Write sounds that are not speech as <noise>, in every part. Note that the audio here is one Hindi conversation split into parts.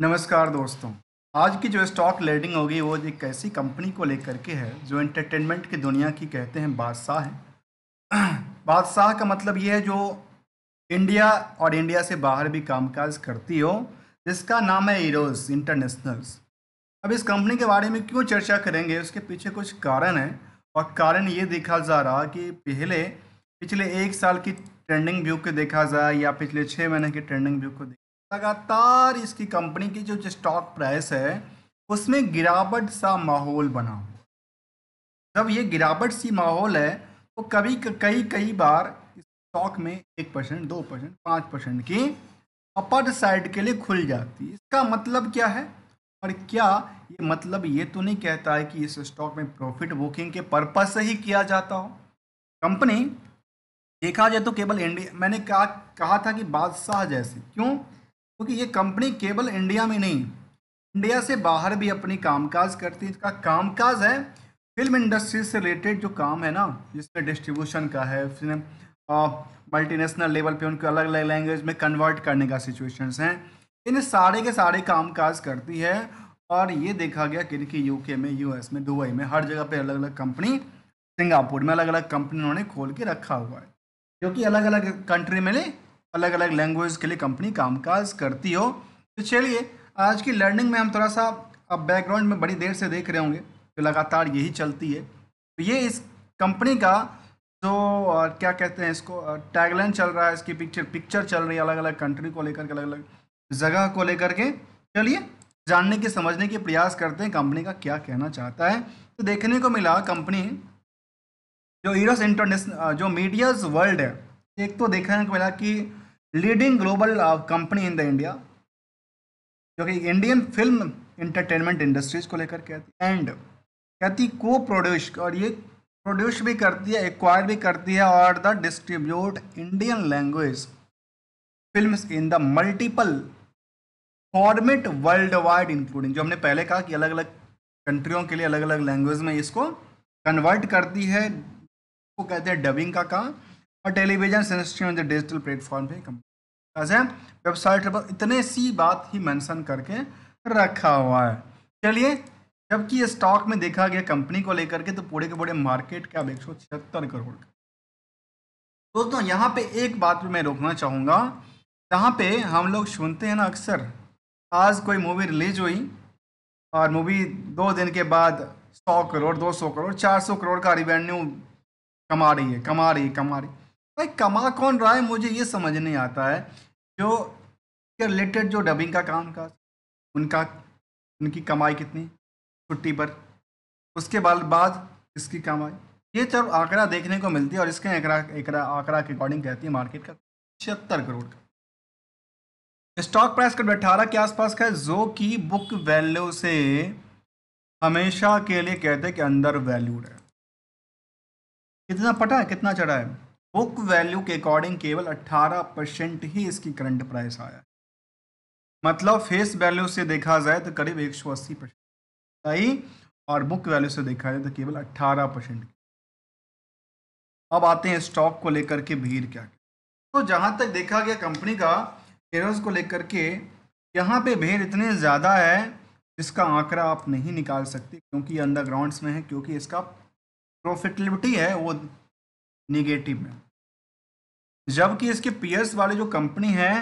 नमस्कार दोस्तों आज की जो स्टॉक लेडिंग होगी वो एक ऐसी कंपनी को लेकर के है जो एंटरटेनमेंट की दुनिया की कहते हैं बादशाह है <clears throat> बादशाह का मतलब ये है जो इंडिया और इंडिया से बाहर भी कामकाज करती हो जिसका नाम है ईरोज इंटरनेशनल्स अब इस कंपनी के बारे में क्यों चर्चा करेंगे उसके पीछे कुछ कारण है और कारण ये देखा जा रहा कि पहले पिछले एक साल की ट्रेंडिंग व्यू को देखा जाए या पिछले छः महीने के ट्रेंडिंग व्यू को देखा लगातार इसकी कंपनी की जो स्टॉक प्राइस है उसमें गिरावट सा माहौल बना जब ये गिरावट सी माहौल है तो कभी कई कई बार स्टॉक में एक परसेंट दो परसेंट पाँच परसेंट की अपर साइड के लिए खुल जाती है इसका मतलब क्या है और क्या ये मतलब ये तो नहीं कहता है कि इस स्टॉक में प्रॉफिट बुकिंग के पर्पज से ही किया जाता हो कंपनी देखा जाए तो केवल इंडिया मैंने कहा कहा था कि बादशाह जैसे क्यों क्योंकि तो ये कंपनी केवल इंडिया में नहीं इंडिया से बाहर भी अपनी कामकाज करती है इसका कामकाज है फिल्म इंडस्ट्री से रिलेटेड जो काम है ना जिसमें डिस्ट्रीब्यूशन का है मल्टी मल्टीनेशनल लेवल पे उनको अलग अलग लैंग्वेज में कन्वर्ट करने का सिचुएशंस हैं इन सारे के सारे कामकाज करती है और ये देखा गया कि इनकी यूके में यूएस में दुबई में हर जगह पे अलग अलग कंपनी सिंगापुर में अलग अलग कंपनी उन्होंने खोल के रखा हुआ है जो कि अलग अलग कंट्री में नहीं अलग अलग लैंग्वेज के लिए कंपनी कामकाज करती हो तो चलिए आज की लर्निंग में हम थोड़ा सा अब बैकग्राउंड में बड़ी देर से देख रहे होंगे तो लगातार यही चलती है तो ये इस कंपनी का जो और क्या कहते हैं इसको टैगलाइन चल रहा है इसकी पिक्चर पिक्चर चल रही है अलग अलग कंट्री को लेकर के अलग अलग जगह को लेकर के चलिए जानने के समझने के प्रयास करते हैं कंपनी का क्या कहना चाहता है तो देखने को मिला कंपनी जो ईरस इंटरनेशनल जो मीडियाज वर्ल्ड है एक तो देखने को मिला कि leading global company in the India जो कि इंडियन फिल्म इंटरटेनमेंट इंडस्ट्रीज को लेकर कहती है एंड कहती को प्रोड्यूस और ये प्रोड्यूस भी करती है एक्वायर भी करती है और the distribute Indian language film in the multiple format worldwide including जो हमने पहले कहा कि अलग अलग कंट्रियों के लिए अलग अलग लैंग्वेज में इसको कन्वर्ट करती है वो कहते हैं डबिंग का काम और टेलीविजन जो डिजिटल प्लेटफॉर्म भी वेबसाइट पर इतने सी बात ही मेंशन करके रखा हुआ है चलिए जबकि स्टॉक में देखा गया कंपनी को लेकर के तो पूरे के पूरे मार्केट का अब एक सौ छिहत्तर करोड़ का दोस्तों यहाँ पे एक बात भी मैं रोकना चाहूँगा यहाँ पे हम लोग सुनते हैं ना अक्सर आज कोई मूवी रिलीज हुई और मूवी दो दिन के बाद सौ करोड़ दो सौ करोड़ चार सौ करोड़ का रिवेन्यू कमा रही है कमा रही है कमा रही है भाई कमा कौन रहा है मुझे ये समझ नहीं आता है जो रिलेटेड जो डबिंग का काम का उनका उनकी कमाई कितनी छुट्टी पर उसके बाद बाद इसकी कमाई ये सब आंकड़ा देखने को मिलती है और इसके आंकड़ा आंकड़ा आंकड़ा के अकॉर्डिंग कहती है मार्केट का छिहत्तर करोड़ का स्टॉक प्राइस करीब अट्ठारह के आसपास का है जो कि बुक वैल्यू से हमेशा के लिए कहते हैं कि अंदर वैल्यूड है कितना पटा है कितना चढ़ा है बुक वैल्यू के अकॉर्डिंग केवल 18 परसेंट ही इसकी करंट प्राइस आया मतलब फेस वैल्यू से देखा जाए तो करीब एक सौ अस्सी परसेंट आई और बुक वैल्यू से देखा जाए तो केवल 18 परसेंट अब आते हैं स्टॉक को लेकर के भीड़ क्या तो जहाँ तक देखा गया कंपनी का शेयर्स को लेकर के यहाँ पे भीड़ इतने ज़्यादा है जिसका आंकड़ा आप नहीं निकाल सकते क्योंकि अंडरग्राउंड्स में है क्योंकि इसका प्रॉफिटिविटी है वो निगेटिव में जबकि इसके पियर्स वाले जो कंपनी है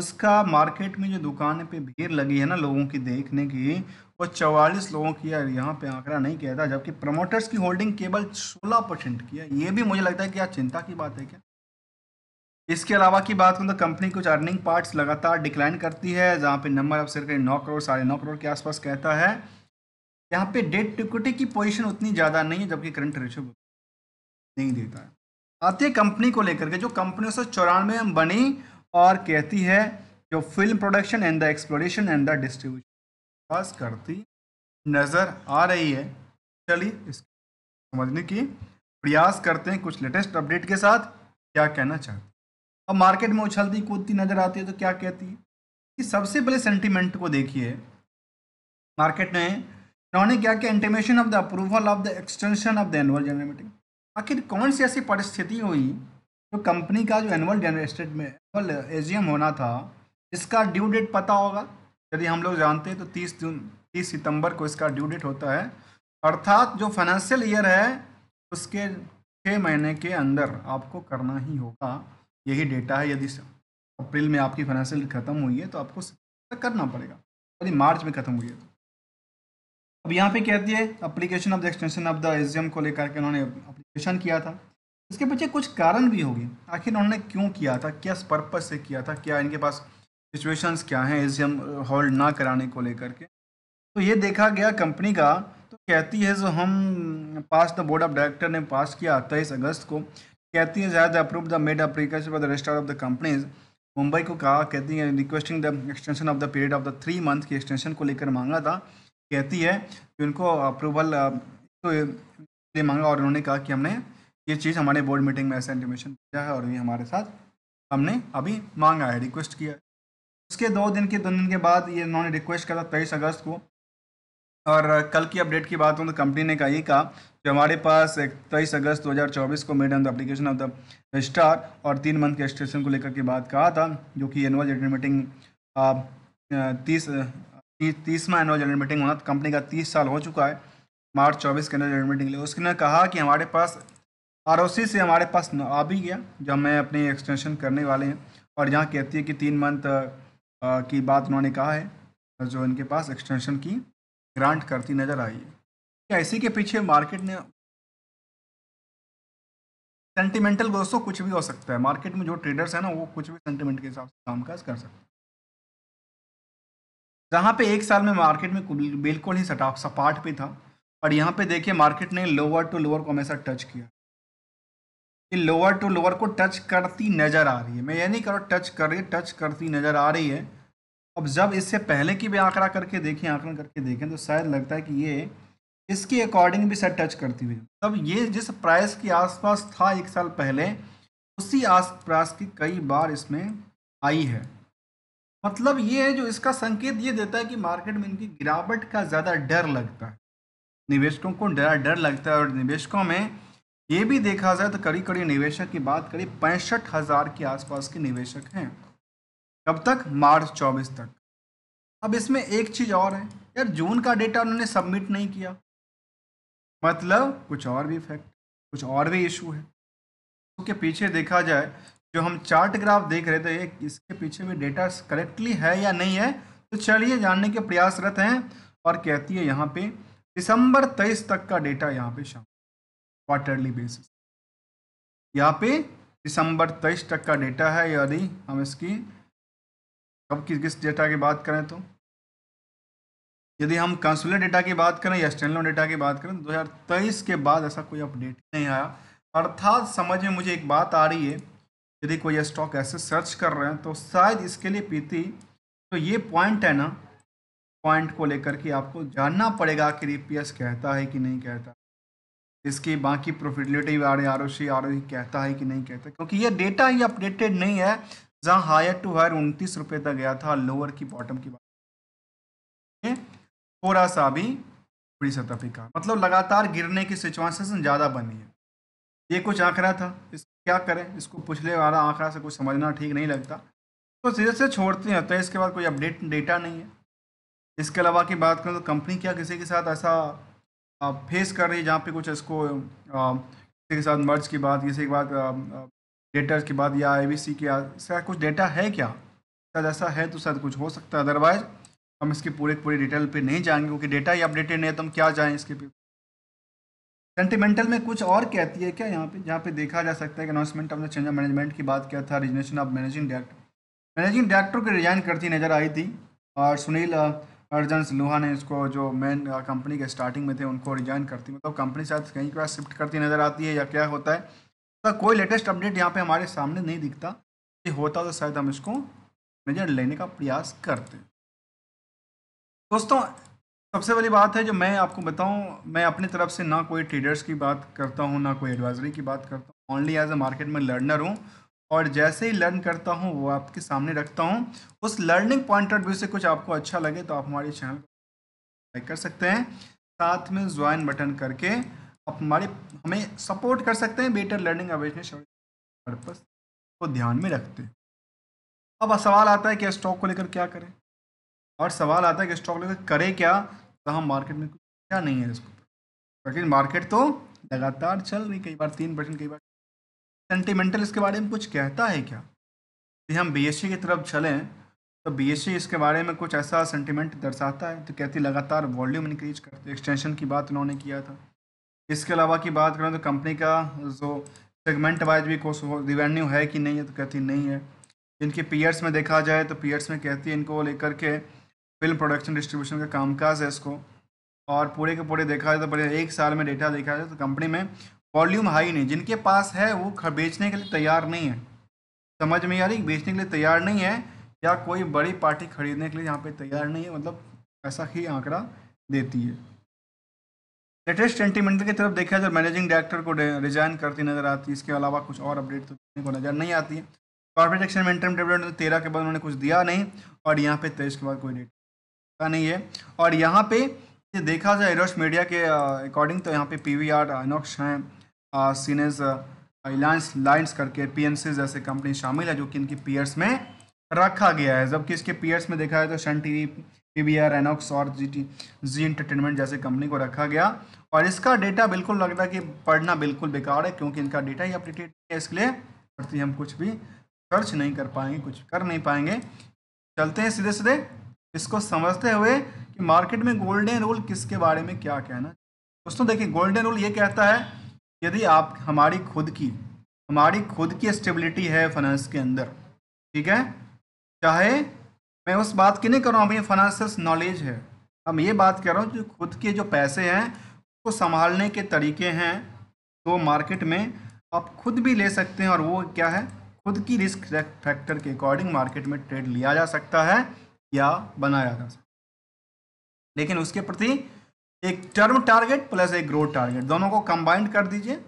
उसका मार्केट में जो दुकान पे भीड़ लगी है ना लोगों की देखने की वो चवालीस लोगों की है यहाँ पे आंकड़ा नहीं किया था जबकि प्रमोटर्स की होल्डिंग केवल सोलह परसेंट की है ये भी मुझे लगता है कि यार चिंता की बात है क्या इसके अलावा की बात करूँ तो कंपनी कुछ अर्निंग पार्ट्स लगातार डिक्लाइन करती है जहाँ पे नंबर ऑफ शेयर नौ करोड़ साढ़े नौ करोड़ के आसपास कहता है यहाँ पे डेट इक्विटी की पोजीशन उतनी ज़्यादा नहीं है जबकि करंट रेशो नहीं देता है आती है कंपनी को लेकर के जो कंपनी उन्नीस चौरानवे में बनी और कहती है जो film production and the exploration and the distribution पास करती नज़र आ रही है चलिए इसको समझने की प्रयास करते हैं कुछ लेटेस्ट अपडेट के साथ क्या कहना चाहते अब मार्केट में उछलती कूदती नज़र आती है तो क्या कहती है कि सबसे पहले सेंटिमेंट को देखिए मार्केट में उन्होंने क्या किया intimation of the approval of the extension of the annual general meeting आखिर कौन सी ऐसी परिस्थिति हुई जो कंपनी का जो एनुअल स्टेट में एनुअल एजीएम होना था इसका ड्यू डेट पता होगा यदि हम लोग जानते हैं तो तीस जून तीस सितंबर को इसका ड्यू डेट होता है अर्थात जो फाइनेंशियल ईयर है उसके छः महीने के अंदर आपको करना ही होगा यही डेटा है यदि अप्रैल में आपकी फाइनेंशियल खत्म हुई है तो आपको करना पड़ेगा यदि मार्च में खत्म हुई है तो अब यहाँ पे कहती है application of the extension of the AGM को लेकर के उन्होंने निशान किया था इसके पीछे कुछ कारण भी होंगे आखिर उन्होंने क्यों किया था किस पर्पज से किया था क्या इनके पास सिचुएशंस क्या हैं इसे होल्ड ना कराने को लेकर के तो ये देखा गया कंपनी का तो कहती है जो हम pass the board of director ने पास किया तेईस अगस्त को कहती है जैद अप्रूव द मेड अप्रीकर्स for the register of the companies Mumbai को कहा कहती है requesting the extension of the period of the three month की एक्सटेंशन को लेकर मांगा था कहती है कि उनको अप्रूवल तो लिए मांगा और उन्होंने कहा कि हमने ये चीज़ हमारे बोर्ड मीटिंग में ऐसा इंटीमेशन दिया है और ये हमारे साथ हमने अभी मांगा है रिक्वेस्ट किया उसके दो दिन के दो दिन के बाद ये उन्होंने रिक्वेस्ट करा तेईस अगस्त को और कल की अपडेट की बात हो तो कंपनी ने कहा ये कहा कि हमारे पास तेईस अगस्त 2024 को made on the application of the star और तीन मंथ के रजिस्ट्रेशन को लेकर के बात कहा था जो कि एनुअल जनरल मीटिंग तीस तीसवा एनुअल जनरल मीटिंग होना कंपनी तो का तीस साल हो चुका है मार्च चौबीस के अंदर जनरल निकले ली उसने कहा कि हमारे पास आर से हमारे पास आ भी गया जब हमें अपने एक्सटेंशन करने वाले हैं और यहाँ कहती है कि तीन मंथ की बात उन्होंने कहा है जो इनके पास एक्सटेंशन की ग्रांट करती नज़र आई है क्या इसी के पीछे मार्केट ने सेंटिमेंटल दोस्तों कुछ भी हो सकता है मार्केट में जो ट्रेडर्स हैं ना वो कुछ भी सेंटिमेंट के हिसाब से कामकाज कर सकते हैं जहाँ पे एक साल में मार्केट में बिल्कुल ही सटा सपाट पे था और यहाँ पे देखिए मार्केट ने लोअर टू लोअर को हमेशा टच किया ये लोअर टू लोअर को टच करती नज़र आ रही है मैं ये नहीं कह टच कर रही है टच करती नज़र आ रही है अब जब इससे पहले की भी आंकड़ा करके देखें आंकड़ा करके देखें तो शायद लगता है कि ये इसके अकॉर्डिंग भी शायद टच करती हुई तब ये जिस प्राइस के आसपास था एक साल पहले उसी आस पास की कई बार इसमें आई है मतलब ये है जो इसका संकेत ये देता है कि मार्केट में इनकी गिरावट का ज़्यादा डर लगता है निवेशकों को डरा डर लगता है और निवेशकों में ये भी देखा जाए तो कड़ी कड़ी निवेशक की बात करीब पैंसठ हज़ार के आसपास के निवेशक हैं कब तक मार्च चौबीस तक अब इसमें एक चीज़ और है यार जून का डेटा उन्होंने सबमिट नहीं किया मतलब कुछ और भी फैक्ट कुछ और भी इशू है उसके पीछे देखा जाए जो हम चार्ट ग्राफ देख रहे थे इसके पीछे भी डेटा करेक्टली है या नहीं है तो चलिए जानने के प्रयासरत हैं और कहती है यहाँ पे दिसंबर तेईस तक का डेटा यहाँ पे शामिल क्वार्टरली बेसिस यहाँ पे दिसंबर तेईस तक का डेटा है यदि हम इसकी कब किस किस डेटा की बात करें तो यदि हम कंसुलर डेटा की बात करें या स्टैंडलोन डेटा की बात करें हजार 2023 के बाद ऐसा कोई अपडेट नहीं आया अर्थात समझ में मुझे एक बात आ रही है यदि कोई स्टॉक ऐसे सर्च कर रहे हैं तो शायद इसके लिए पीती तो ये पॉइंट है ना पॉइंट को लेकर के आपको जानना पड़ेगा कि रिपीएस कहता है कि नहीं कहता इसकी बाकी profitability R R O C R O कहता है कि नहीं कहता क्योंकि ये डेटा ही अपडेटेड नहीं है जहाँ हायर टू हायर उनतीस रुपये तक गया था लोअर की बॉटम की बात थोड़ा सा भी बड़ी सतह पर कहा मतलब लगातार गिरने की सिचुएशन ज़्यादा बनी है ये कुछ आंकड़ा था इस क्या करें इसको पिछले वाला आंकड़ा से कुछ समझना ठीक नहीं लगता तो सीधे से छोड़ते हैं तो इसके बाद कोई अपडेट डेटा नहीं है इसके अलावा की बात करें तो कंपनी क्या किसी के साथ ऐसा फेस कर रही है जहाँ पे कुछ इसको किसी के साथ मर्ज की बात किसी के बाद डेटा की बात या आई सी की इसका कुछ डेटा है क्या शायद ऐसा है तो शायद कुछ हो सकता है अदरवाइज हम इसकी पूरे पूरी डिटेल पे नहीं जाएंगे क्योंकि डेटा ही अपडेटेड नहीं है तो हम क्या जाएँ इसके पे सेंटिमेंटल में कुछ और कहती है क्या यहाँ पे जहाँ पे देखा जा सकता है कि announcement of the change of management की बात किया था resignation of managing director managing director को रिजाइन करती नजर आई थी और सुनील अर्जन लोहा ने इसको जो मेन कंपनी uh, के स्टार्टिंग में थे उनको रिजाइन करती मतलब कंपनी शायद कहीं के पास शिफ्ट करती नज़र आती है या क्या होता है तो कोई लेटेस्ट अपडेट यहाँ पे हमारे सामने नहीं दिखता ये होता तो शायद हम इसको मेजर लेने का प्रयास करते दोस्तों सबसे बड़ी बात है जो मैं आपको बताऊँ मैं अपनी तरफ से ना कोई ट्रेडर्स की बात करता हूँ ना कोई एडवाइजरी की बात करता हूँ ओनली एज ए मार्केट में लर्नर हूँ और जैसे ही लर्न करता हूँ वो आपके सामने रखता हूँ उस लर्निंग पॉइंट ऑफ व्यू से कुछ आपको अच्छा लगे तो आप हमारे चैनल लाइक कर सकते हैं साथ में ज्वाइन बटन करके आप हमारे हमें सपोर्ट कर सकते हैं बेटर लर्निंग अवेयरनेस पर्पस को ध्यान में रखते अब सवाल आता है कि स्टॉक को लेकर क्या करें और सवाल आता है कि स्टॉक लेकर करें क्या तो हम मार्केट में कुछ क्या नहीं है इसको लेकिन मार्केट तो लगातार चल रही कई बार तीन परसेंट कई बार सेंटिमेंटल इसके बारे में कुछ कहता है क्या यदि हम बीएससी की तरफ चलें तो बीएससी इसके बारे में कुछ ऐसा सेंटिमेंट दर्शाता है तो कहती लगातार वॉल्यूम इंक्रीज करते एक्सटेंशन की बात उन्होंने किया था इसके अलावा की बात करें तो कंपनी का जो सेगमेंट वाइज भी कोर्स रिवेन्यू है कि नहीं है तो कहती नहीं है इनके पीयर्स में देखा जाए तो पीयर्स में कहती है इनको लेकर के फिल्म प्रोडक्शन डिस्ट्रीब्यूशन का कामकाज है इसको और पूरे के पूरे देखा जाए तो बड़े एक साल में डेटा देखा जाए तो कंपनी में वॉल्यूम हाई नहीं जिनके पास है वो बेचने के लिए तैयार नहीं है समझ में आ रही बेचने के लिए तैयार नहीं है या कोई बड़ी पार्टी खरीदने के लिए यहाँ पे तैयार नहीं है मतलब ऐसा ही आंकड़ा देती है लेटेस्ट सेंटीमेंटल की तरफ देखा जाए मैनेजिंग डायरेक्टर को रिजाइन करती नजर आती है इसके अलावा कुछ और अपडेट तो देखने को नजर नहीं आती है कॉर्पोरेट एक्शन मेंटम डेवलपमेंट तेरह के बाद उन्होंने कुछ दिया नहीं और यहाँ पे तेईस के बाद कोई डेट का नहीं है और यहाँ पे देखा जाए एरोस मीडिया के अकॉर्डिंग तो यहाँ पे पी वी आर अनोक्स हैं सीनेज रिलायंस लाइन्स करके पी जैसे कंपनी शामिल है जो कि इनकी पीयर्स में रखा गया है जबकि इसके पीयर्स में देखा जाए तो शन T V P V R Inox और जी टी जी इंटरटेनमेंट जैसे कंपनी को रखा गया और इसका डेटा बिल्कुल लग रहा है कि पढ़ना बिल्कुल बेकार है क्योंकि इनका डेटा ही अपडेटेड है इसलिए प्रति हम कुछ भी सर्च नहीं कर पाएंगे कुछ कर नहीं पाएंगे चलते हैं सीधे सीधे इसको समझते हुए कि मार्केट में गोल्डन रूल किसके बारे में क्या कहना दोस्तों देखिए गोल्डन रूल ये कहता है यदि आप हमारी खुद की हमारी खुद की स्टेबिलिटी है फाइनेंस के अंदर ठीक है चाहे मैं उस बात की नहीं कर रहा हूँ अभी फाइनेंस नॉलेज है हम ये बात कर रहा हूँ जो खुद के जो पैसे हैं उसको संभालने के तरीके हैं तो मार्केट में आप खुद भी ले सकते हैं और वो क्या है खुद की रिस्क फैक्टर के अकॉर्डिंग मार्केट में ट्रेड लिया जा सकता है या बनाया जा सकता है लेकिन उसके प्रति एक टर्म टारगेट प्लस एक ग्रोथ टारगेट दोनों को कंबाइंड कर दीजिए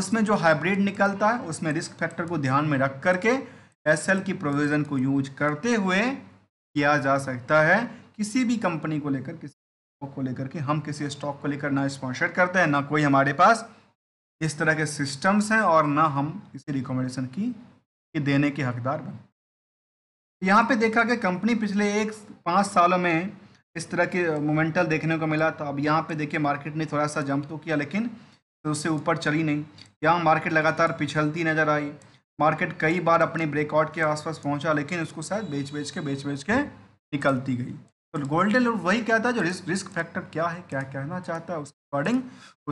उसमें जो हाइब्रिड निकलता है उसमें रिस्क फैक्टर को ध्यान में रख करके एसएल की प्रोविज़न को यूज करते हुए किया जा सकता है किसी भी कंपनी को लेकर किसी स्टॉक को लेकर के हम किसी स्टॉक को लेकर ना स्पॉन्सर करते हैं ना कोई हमारे पास इस तरह के सिस्टम्स हैं और ना हम किसी रिकमेंडेशन की, की देने के हकदार बने यहाँ पे देखा कि कंपनी पिछले एक पाँच सालों में इस तरह के मोमेंटल देखने को मिला तो अब यहाँ पे देखिए मार्केट ने थोड़ा सा जंप तो किया लेकिन तो उससे ऊपर चली नहीं यहाँ मार्केट लगातार पिछलती नज़र आई मार्केट कई बार अपने ब्रेकआउट के आसपास पहुँचा लेकिन उसको शायद बेच बेच के बेच बेच के निकलती गई तो गोल्डन वही कहता है जो रिस्क रिस्क फैक्टर क्या है क्या कहना चाहता है उसके अकॉर्डिंग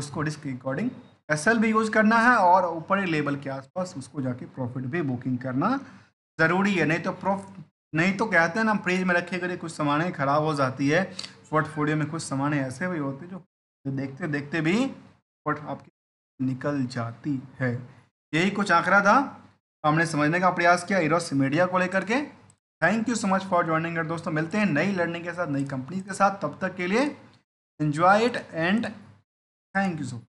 उसको रिस्क अकॉर्डिंग एस भी यूज़ करना है और ऊपर लेवल के आसपास उसको जाके प्रॉफिट भी बुकिंग करना ज़रूरी है नहीं तो प्रॉफ नहीं तो कहते हैं ना फ्रिज में रखे करिए कुछ सामान खराब हो जाती है पोर्टफोलियो में कुछ सामान ऐसे भी होते जो तो देखते देखते भी पोर्ट आपकी निकल जाती है यही कुछ आंकड़ा था हमने समझने का प्रयास किया इरोस मीडिया को लेकर के thank you so much for joining दोस्तों मिलते हैं नई लर्निंग के साथ नई कंपनी के साथ तब तक के लिए enjoy it and thank you so much